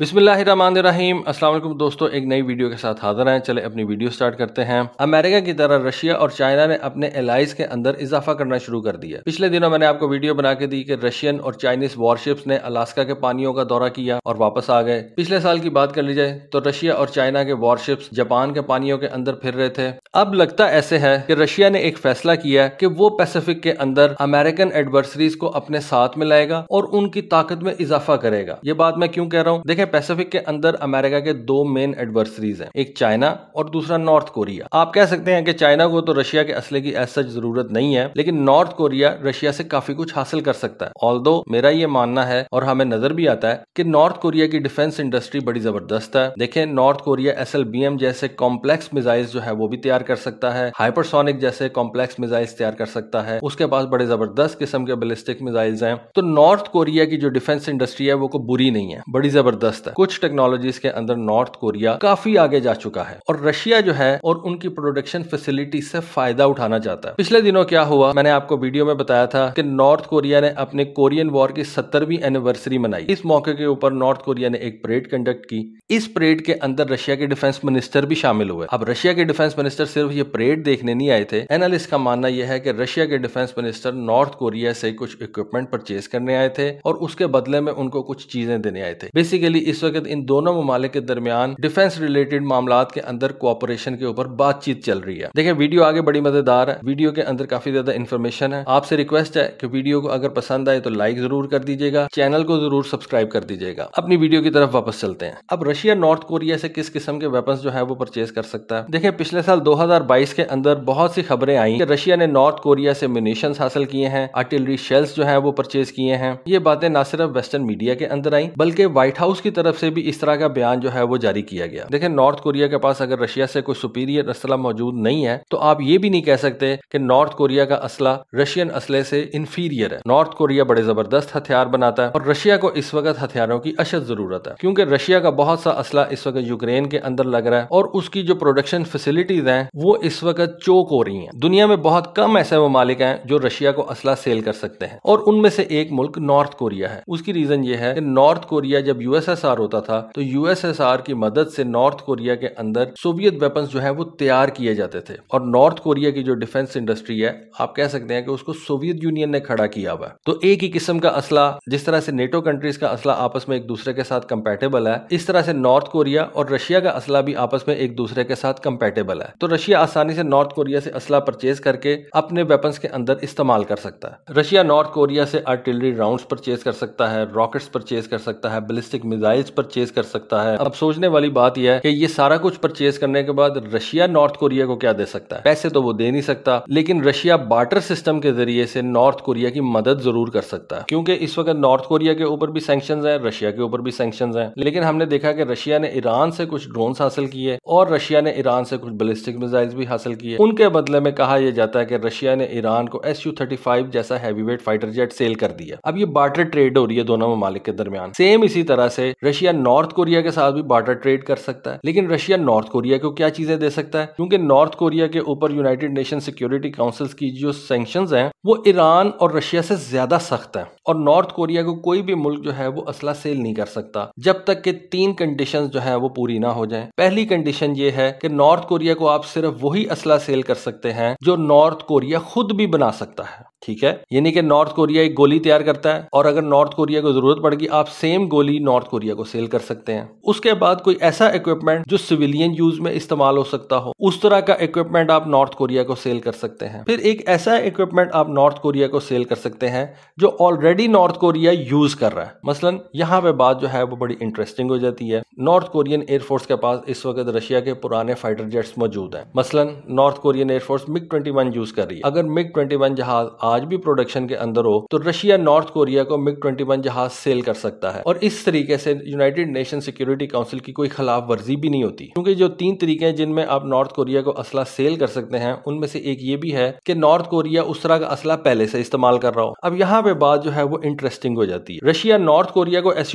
बिस्मिल्लाहिर्रहमानिर्रहीम अस्सलाम वालेकुम दोस्तों एक नई वीडियो के साथ हाजिर हैं चले अपनी वीडियो स्टार्ट करते हैं अमेरिका की तरह रशिया और चाइना ने अपने एलाइज के अंदर इजाफा करना शुरू कर दिया पिछले दिनों मैंने आपको वीडियो बना के दी कि रशियन और चाइनीज वॉरशिप्स ने अलास्का के पानियों का दौरा किया और वापस आ गए पिछले साल की बात कर ली जाए तो रशिया और चाइना के वॉरशिप्स जापान के पानियों के अंदर फिर रहे थे अब लगता ऐसे है कि रशिया ने एक फैसला किया कि वो पैसिफिक के अंदर अमेरिकन एडवर्सरीज को अपने साथ में लाएगा और उनकी ताकत में इजाफा करेगा ये बात मैं क्यों कह रहा हूँ देखें पैसिफिक के अंदर अमेरिका के दो मेन एडवर्सरीज हैं एक चाइना और दूसरा नॉर्थ कोरिया आप कह सकते हैं कि चाइना को तो रशिया के असले की ऐसा जरूरत नहीं है लेकिन नॉर्थ कोरिया रशिया से काफी कुछ हासिल कर सकता है ऑल मेरा ये मानना है और हमें नजर भी आता है कि नॉर्थ कोरिया की डिफेंस इंडस्ट्री बड़ी जबरदस्त है देखें नॉर्थ कोरिया एस जैसे कॉम्प्लेक्स मिजाइल जो है वो भी तैयार कर सकता है हाइपरसोनिक जैसे कॉम्प्लेक्स मिजाइल तैयार कर सकता है उसके पास बड़े जबरदस्त किस्म के बलिस्टिक मिजाइल्स हैं तो नॉर्थ कोरिया की जो डिफेंस इंडस्ट्री है वो को बुरी नहीं है बड़ी जबरदस्त अगस्त है कुछ टेक्नोलॉजीज के अंदर नॉर्थ कोरिया काफी आगे जा चुका है और रशिया जो है और उनकी प्रोडक्शन फैसिलिटी से फायदा उठाना चाहता है पिछले दिनों क्या हुआ मैंने आपको वीडियो में बताया था कि नॉर्थ कोरिया ने अपने कोरियन वॉर की सत्तरवीं एनिवर्सरी मनाई इस मौके के ऊपर नॉर्थ कोरिया ने एक परेड कंडक्ट की इस परेड के अंदर रशिया के डिफेंस मिनिस्टर भी शामिल हुए अब रशिया के डिफेंस मिनिस्टर सिर्फ ये परेड देखने नहीं आए थे एनालिस्ट का मानना यह है कि रशिया के डिफेंस मिनिस्टर नॉर्थ कोरिया से कुछ इक्विपमेंट परचेज करने आए थे और उसके बदले में उनको कुछ चीजें देने आए थे बेसिकली इस वक्त इन दोनों ममालिक के दरमियान डिफेंस रिलेटेड मामला के अंदर कोऑपरेशन के ऊपर बातचीत चल रही है देखिए वीडियो आगे बड़ी मजेदार है वीडियो के अंदर काफी ज्यादा इन्फॉर्मेशन है आपसे रिक्वेस्ट है कि वीडियो को अगर पसंद आए तो लाइक जरूर कर दीजिएगा चैनल को जरूर सब्सक्राइब कर दीजिएगा अपनी वीडियो की तरफ वापस चलते हैं अब रशिया नॉर्थ कोरिया से किस किस्म के वेपन जो है वो परचेज कर सकता है देखिये पिछले साल बाईस के अंदर बहुत सी खबरें आई रशिया ने नॉर्थ कोरिया से म्यूनिशन हासिल किए हैं आर्टिलरी शेल्स जो है वो परचेज किए हैं ये बातें ना सिर्फ वेस्टर्न मीडिया के अंदर आई बल्कि व्हाइट हाउस की तरफ से भी इस तरह का बयान जो है वो जारी किया गया देखें नॉर्थ कोरिया के पास अगर रशिया से कोई सुपीरियर असला मौजूद नहीं है तो आप ये भी नहीं कह सकते कि नॉर्थ कोरिया का असला रशियन असले से इन्फीरियर है नॉर्थ कोरिया बड़े जबरदस्त हथियार बनाता है और रशिया को इस वक्त हथियारों की अशद जरूरत है क्योंकि रशिया का बहुत सा असला इस वक्त यूक्रेन के अंदर लग रहा है और उसकी जो प्रोडक्शन फैसिलिटीज हैं वो इस वक्त चोक हो रही हैं दुनिया में बहुत कम ऐसे ममालिक हैं जो रशिया को असला सेल कर सकते हैं और उनमें से एक मुल्क नॉर्थ कोरिया है उसकी रीजन ये है कि नॉर्थ कोरिया जब यूएसएस यूएसएसआर होता था तो यूएसएसआर की मदद से नॉर्थ कोरिया के अंदर सोवियत वेपन जो है वो तैयार किए जाते थे और नॉर्थ कोरिया की जो डिफेंस इंडस्ट्री है आप कह सकते हैं कि उसको सोवियत यूनियन ने खड़ा किया हुआ तो एक ही किस्म का असला जिस तरह से नेटो कंट्रीज का असला आपस में एक दूसरे के साथ कंपेटेबल है इस तरह से नॉर्थ कोरिया और रशिया का असला भी आपस में एक दूसरे के साथ कंपेटेबल है तो रशिया आसानी से नॉर्थ कोरिया से असला परचेज करके अपने वेपन्स के अंदर इस्तेमाल कर सकता है रशिया नॉर्थ कोरिया से आर्टिलरी राउंड परचेज कर सकता है रॉकेट्स परचेज कर सकता है बलिस्टिक मिजाइल मिसाइल्स परचेज कर सकता है अब सोचने वाली बात यह है कि ये सारा कुछ परचेज करने के बाद रशिया नॉर्थ कोरिया को क्या दे सकता है पैसे तो वो दे नहीं सकता लेकिन रशिया बार्टर सिस्टम के जरिए से नॉर्थ कोरिया की मदद जरूर कर सकता है क्योंकि इस वक्त नॉर्थ कोरिया के ऊपर भी सेंक्शन है रशिया के ऊपर भी सेंक्शन है लेकिन हमने देखा कि रशिया ने ईरान से कुछ ड्रोन हासिल किए और रशिया ने ईरान से कुछ बलिस्टिक मिसाइल्स भी हासिल किए उनके बदले में कहा यह जाता है कि रशिया ने ईरान को एस यू थर्टी फाइव जैसा हैवीवेट फाइटर जेट सेल कर दिया अब ये बार्टर ट्रेड हो रही है दोनों ममालिक के दरमियान सेम इसी तरह से रशिया नॉर्थ कोरिया के साथ भी बार्टर ट्रेड कर सकता है लेकिन रशिया नॉर्थ कोरिया को क्या चीजें दे सकता है क्योंकि नॉर्थ कोरिया के ऊपर यूनाइटेड नेशन सिक्योरिटी काउंसिल की जो सेंक्शन है वो ईरान और रशिया से ज्यादा सख्त है और नॉर्थ कोरिया को कोई भी मुल्क जो है वो असला सेल नहीं कर सकता जब तक के तीन कंडीशन जो है वो पूरी ना हो जाए पहली कंडीशन ये है कि नॉर्थ कोरिया को आप सिर्फ वही असला सेल कर सकते हैं जो नॉर्थ कोरिया खुद भी बना सकता है ठीक है यानी कि नॉर्थ कोरिया एक गोली तैयार करता है और अगर नॉर्थ कोरिया को जरूरत पड़ेगी आप सेम गोली नॉर्थ कोरिया को सेल कर सकते हैं उसके बाद कोई ऐसा इक्विपमेंट जो सिविलियन यूज में इस्तेमाल हो सकता हो उस तरह का इक्विपमेंट आप नॉर्थ कोरिया को सेल कर सकते हैं फिर एक ऐसा इक्विपमेंट आप नॉर्थ कोरिया को सेल कर सकते हैं जो ऑलरेडी नॉर्थ कोरिया यूज कर रहा है मसलन यहाँ पे बात जो है वो बड़ी इंटरेस्टिंग हो जाती है नॉर्थ कोरियन एयरफोर्स के पास इस वक्त रशिया के पुराने फाइटर जेट्स मौजूद है मसलन North Korean air force MiG twenty use कर रही है अगर मिग ट्वेंटी जहाज आज भी प्रोडक्शन के अंदर हो तो रशिया नॉर्थ कोरिया को मिग ट्वेंटी जहाज सेल कर सकता है और इस तरीके से यूनाइटेड नेशन सिक्योरिटी काउंसिल की कोई खिलाफ वर्जी भी नहीं होती क्योंकि जो तीन तरीके हैं जिनमें आप नॉर्थ कोरिया को असला सेल कर सकते हैं उनमें से एक ये भी है कि नॉर्थ कोरिया उस तरह का असला पहले से इस्तेमाल कर रहा हो अब यहाँ पे बात जो है वो इंटरेस्टिंग हो जाती है रशिया नॉर्थ कोरिया को एस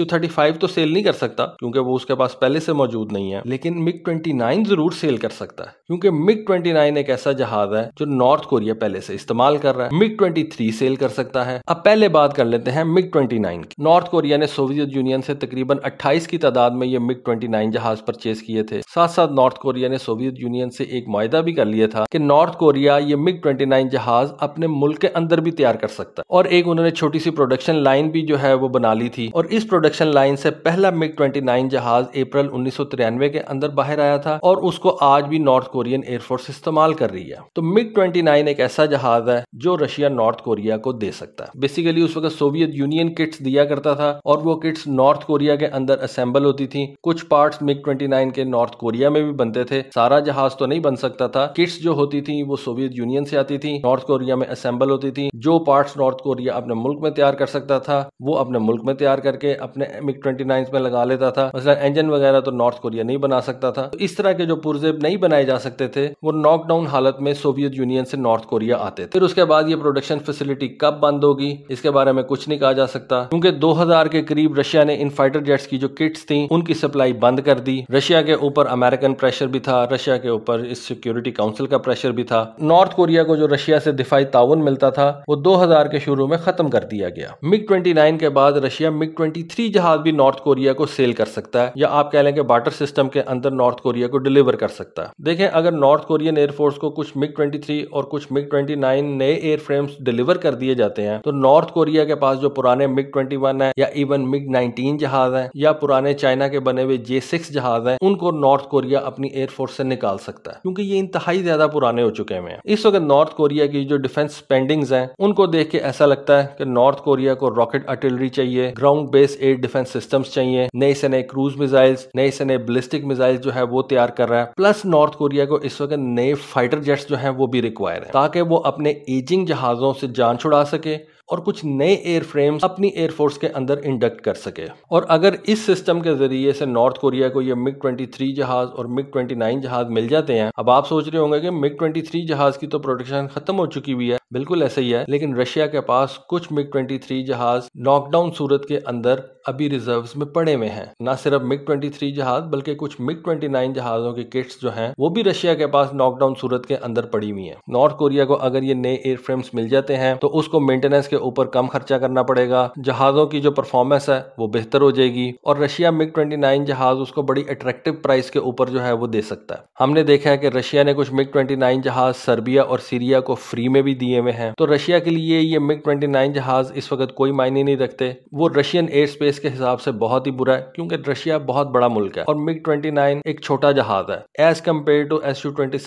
तो सेल नहीं कर सकता क्योंकि वो उसके पास पहले से मौजूद नहीं है लेकिन मिग ट्वेंटी जरूर सेल कर सकता है क्योंकि मिग ट्वेंटी एक ऐसा जहाज है जो नॉर्थ कोरिया पहले से इस्तेमाल कर रहा है मिग ट्वेंटी थ्री सेल कर सकता है अब पहले बात कर लेते हैं मिग ट्वेंटी की नॉर्थ कोरिया ने सोवियत यूनियन से तकरीबन 28 की तादाद में ये मिग 29 जहाज परचेज किए थे साथ साथ नॉर्थ कोरिया ने सोवियत यूनियन से एक माहा भी कर लिया था कि नॉर्थ कोरिया ये मिग ट्वेंटी जहाज अपने मुल्क के अंदर भी तैयार कर सकता है और एक उन्होंने छोटी सी प्रोडक्शन लाइन भी जो है वो बना ली थी और इस प्रोडक्शन लाइन से पहला मिग ट्वेंटी नाइन जहाज अप्रैल उन्नीस के अंदर बाहर आया था और उसको आज भी नॉर्थ कोरियन एयरफोर्स इस्तेमाल कर रही है तो मिग ट्वेंटी नाइन एक ऐसा जहाज है जो रशिया नॉर्थ कोरिया को दे सकता है बेसिकली उस वक्त सोवियत यूनियन किट्स दिया करता था और वो किट्स नॉर्थ कोरिया के अंदर असेंबल होती थी कुछ पार्ट्स मिग 29 के नॉर्थ कोरिया में भी बनते थे सारा जहाज तो नहीं बन सकता था किट्स जो होती थी वो सोवियत यूनियन से आती थी नॉर्थ कोरिया में असेंबल होती थी जो पार्ट नॉर्थ कोरिया अपने मुल्क में तैयार कर सकता था वो अपने मुल्क में तैयार करके अपने मिग ट्वेंटी में लगा लेता था मसला इंजन वगैरह तो नॉर्थ कोरिया नहीं बना सकता था तो इस तरह के जो पुरजे नहीं बनाए जा सकते थे वो नॉकडाउन हालत में सोवियत यूनियन से नॉर्थ कोरिया आते थे फिर उसके बाद ये प्रोडक्ट प्रोडक्शन फैसिलिटी कब बंद होगी इसके बारे में कुछ नहीं कहा जा सकता क्योंकि 2000 के करीब रशिया ने इन फाइटर जेट्स की जो किट्स थी उनकी सप्लाई बंद कर दी रशिया के ऊपर अमेरिकन प्रेशर भी था रशिया के ऊपर इस सिक्योरिटी काउंसिल का प्रेशर भी था नॉर्थ कोरिया को जो रशिया से दिफाई ताउन मिलता था वो दो के शुरू में खत्म कर दिया गया मिग ट्वेंटी के बाद रशिया मिग ट्वेंटी जहाज भी नॉर्थ कोरिया को सेल कर सकता है या आप कह लेंगे बार्टर सिस्टम के अंदर नॉर्थ कोरिया को डिलीवर कर सकता है देखें अगर नॉर्थ कोरियन एयरफोर्स को कुछ मिग 23 और कुछ मिग 29 नए एयर फ्रेम डिलीवर कर दिए जाते हैं तो नॉर्थ कोरिया के पास जो पुराने मिग ट्वेंटी है या इवन मिग नाइनटीन जहाज है या पुराने चाइना के बने हुए जे सिक्स जहाज है उनको नॉर्थ कोरिया अपनी एयरफोर्स से निकाल सकता है क्योंकि ये इंतहाई ज्यादा पुराने हो चुके हैं इस वक्त नॉर्थ कोरिया की जो डिफेंस स्पेंडिंग्स हैं उनको देख के ऐसा लगता है कि नॉर्थ कोरिया को रॉकेट आर्टिलरी चाहिए ground based air defence systems चाहिए नए से नए क्रूज मिसाइल्स नए से नए ब्लिस्टिक मिसाइल जो है वो तैयार कर रहा है प्लस नॉर्थ कोरिया को इस वक्त नए फाइटर जेट्स जो है वो भी रिक्वायर है ताकि वो अपने एजिंग जहाज जहाज़ों से जान छुड़ा सके और कुछ नए एयर फ्रेम्स अपनी एयरफोर्स के अंदर इंडक्ट कर सके और अगर इस सिस्टम के ज़रिए से नॉर्थ कोरिया को ये मिग 23 जहाज़ और मिग 29 जहाज़ मिल जाते हैं अब आप सोच रहे होंगे कि मिग 23 जहाज़ की तो प्रोडक्शन ख़त्म हो चुकी हुई है बिल्कुल ऐसा ही है लेकिन रशिया के पास कुछ मिग ट्वेंटी थ्री जहाज लॉकडाउन सूरत के अंदर अभी रिजर्व में पड़े हुए हैं न सिर्फ मिग ट्वेंटी थ्री जहाज बल्कि कुछ मिग ट्वेंटी नाइन जहाजों के किट्स जो हैं वो भी रशिया के पास लॉकडाउन सूरत के अंदर पड़ी हुई है नॉर्थ कोरिया को अगर ये नए एयर फ्रेम्स मिल जाते हैं तो उसको मेंटेनेंस के ऊपर कम खर्चा करना पड़ेगा जहाजों की जो परफॉर्मेंस है वो बेहतर हो जाएगी और रशिया मिग ट्वेंटी नाइन जहाज उसको बड़ी अट्रैक्टिव प्राइस के ऊपर जो है वो दे सकता है हमने देखा है कि रशिया ने कुछ मिग ट्वेंटी नाइन जहाज सर्बिया और सीरिया को फ्री में भी दिए में है तो रशिया के लिए ये मिग ट्वेंटी जहाज इस वक्त कोई मायने नहीं रखते वो रशियन एयर स्पेस के हिसाब से बहुत ही बुरा है क्योंकि रशिया बहुत बड़ा मुल्क है और मिग ट्वेंटी एक छोटा जहाज है as compared to S U twenty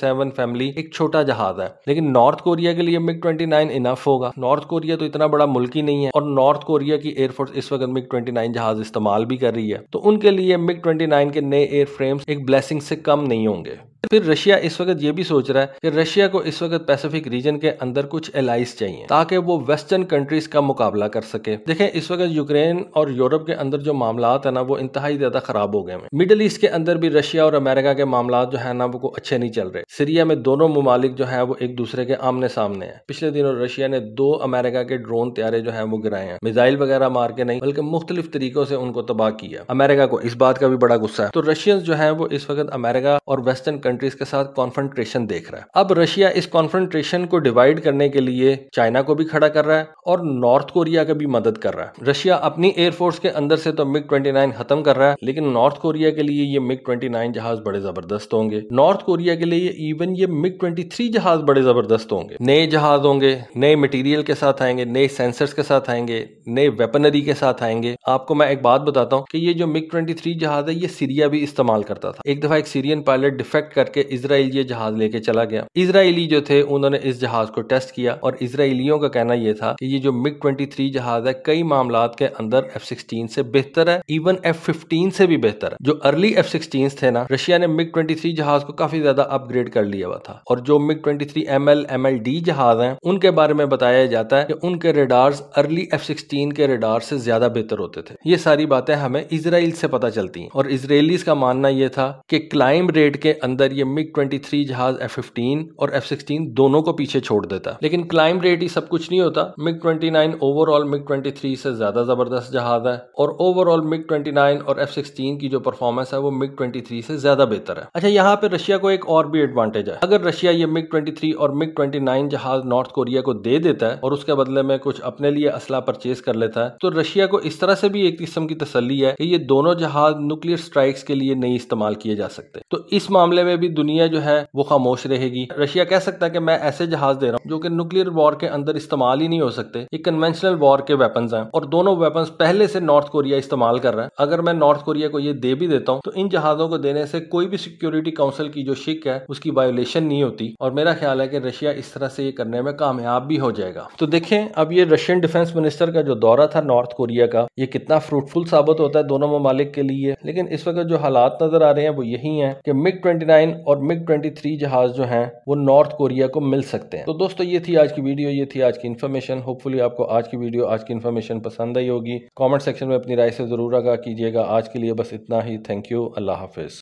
family एक छोटा जहाज है लेकिन नॉर्थ कोरिया के लिए मिग ट्वेंटी इनफ होगा नॉर्थ कोरिया तो इतना बड़ा मुल्क ही नहीं है और नॉर्थ कोरिया की एयरफोर्स इस वक्त मिग ट्वेंटी जहाज इस्तेमाल भी कर रही है तो उनके लिए मिग ट्वेंटी के नए एयर फ्रेम्स एक ब्लेसिंग से कम नहीं होंगे तो फिर रशिया इस वक्त ये भी सोच रहा है कि रशिया को इस वक्त पैसिफिक रीजन के अंदर कुछ एलाइज चाहिए ताकि वो वेस्टर्न कंट्रीज का मुकाबला कर सके देखें इस वक्त यूक्रेन और यूरोप के अंदर जो मामला है ना वो इंतहाई ज्यादा खराब हो गए हैं मिडल ईस्ट के अंदर भी रशिया और अमेरिका के मामला जो है ना वो अच्छे नहीं चल रहे सीरिया में दोनों ममालिक जो है वो एक दूसरे के आमने सामने है पिछले दिनों रशिया ने दो अमेरिका के ड्रोन त्यारे जो है वो गिराए हैं मिजाइल वगैरह मार के नहीं बल्कि मुख्तलिफ तरीकों से उनको तबाह किया अमेरिका को इस बात का भी बड़ा गुस्सा है तो रशियंस जो है वो इस वक्त अमेरिका और वेस्टर्न कंट्रीज के साथ कॉन्फ्रेंट्रेशन देख रहा है अब रशिया इस कॉन्फ्रेंट्रेशन को डिवाइड करने के लिए चाइना को भी खड़ा कर रहा है और नॉर्थ कोरिया का भी मदद कर रहा है रशिया अपनी एयरफोर्स के अंदर से तो मिग ट्वेंटी खत्म कर रहा है लेकिन नॉर्थ कोरिया के लिए ये मिग ट्वेंटी जहाज बड़े जबरदस्त होंगे नॉर्थ कोरिया के लिए इवन ये मिग ट्वेंटी जहाज बड़े जबरदस्त होंगे नए जहाज होंगे नए मटीरियल के साथ आएंगे नए सेंसर्स के साथ आएंगे नए वेपनरी के साथ आएंगे आपको मैं एक बात बताता हूँ कि ये जो मिग ट्वेंटी जहाज है ये सीरिया भी इस्तेमाल करता था एक दफा एक सीरियन पायलट डिफेक्ट करके इसराइल ये जहाज लेके चला गया इसराइली जो थे उन्होंने इस जहाज को टेस्ट किया और इसराइलियों का कहना यह था कि ये जो मिग ट्वेंटी जहाज है कई मामला के अंदर एफ सिक्सटीन से बेहतर है इवन एफ फिफ्टीन से भी बेहतर है जो अर्ली एफ सिक्सटीन थे ना रशिया ने मिग ट्वेंटी जहाज को काफी ज्यादा अपग्रेड कर लिया हुआ था और जो MiG twenty three M L M L D जहाज है उनके बारे में बताया जाता है कि उनके रेडार्स अर्ली एफ सिक्सटीन के रेडार से ज्यादा बेहतर होते थे ये सारी बातें हमें इसराइल से पता चलती है और इसराइलीज का मानना यह था कि क्लाइम रेट के अंदर अंदर ये मिग 23 जहाज एफ फिफ्टीन और एफ सिक्सटीन दोनों को पीछे छोड़ देता है लेकिन क्लाइंब रेट ही सब कुछ नहीं होता मिग 29 ओवरऑल मिग 23 से ज्यादा जबरदस्त जहाज है और ओवरऑल मिग 29 और एफ सिक्सटीन की जो परफॉर्मेंस है वो मिग 23 से ज्यादा बेहतर है अच्छा यहाँ पे रशिया को एक और भी एडवांटेज है अगर रशिया ये मिग ट्वेंटी और मिग ट्वेंटी जहाज नॉर्थ कोरिया को दे देता है और उसके बदले में कुछ अपने लिए असला परचेज कर लेता है तो रशिया को इस तरह से भी एक किस्म की तसली है कि ये दोनों जहाज न्यूक्लियर स्ट्राइक्स के लिए नहीं इस्तेमाल किए जा सकते तो इस मामले में भी दुनिया जो है वो खामोश रहेगी रशिया कह सकता है कि मैं ऐसे जहाज दे रहा हूँ जो कि न्यूक्लियर वॉर के अंदर इस्तेमाल ही नहीं हो सकते ये कन्वेंशनल वॉर के वेपन हैं और दोनों वेपन पहले से नॉर्थ कोरिया इस्तेमाल कर रहा है अगर मैं नॉर्थ कोरिया को ये दे भी देता हूँ तो इन जहाजों को देने से कोई भी सिक्योरिटी काउंसिल की जो शिक है उसकी वायोलेशन नहीं होती और मेरा ख्याल है कि रशिया इस तरह से ये करने में कामयाब भी हो जाएगा तो देखें अब ये रशियन डिफेंस मिनिस्टर का जो दौरा था नॉर्थ कोरिया का ये कितना फ्रूटफुल साबित होता है दोनों ममालिक के लिए लेकिन इस वक्त जो हालात नजर आ रहे हैं वो यही है कि मिग ट्वेंटी और मिग 23 जहाज जो हैं वो नॉर्थ कोरिया को मिल सकते हैं तो दोस्तों ये थी आज की वीडियो ये थी आज की इन्फॉर्मेशन होपफुली आपको आज की वीडियो आज की इन्फॉर्मेशन पसंद आई होगी कॉमेंट सेक्शन में अपनी राय से ज़रूर आगा कीजिएगा आज के लिए बस इतना ही थैंक यू अल्लाह हाफिज़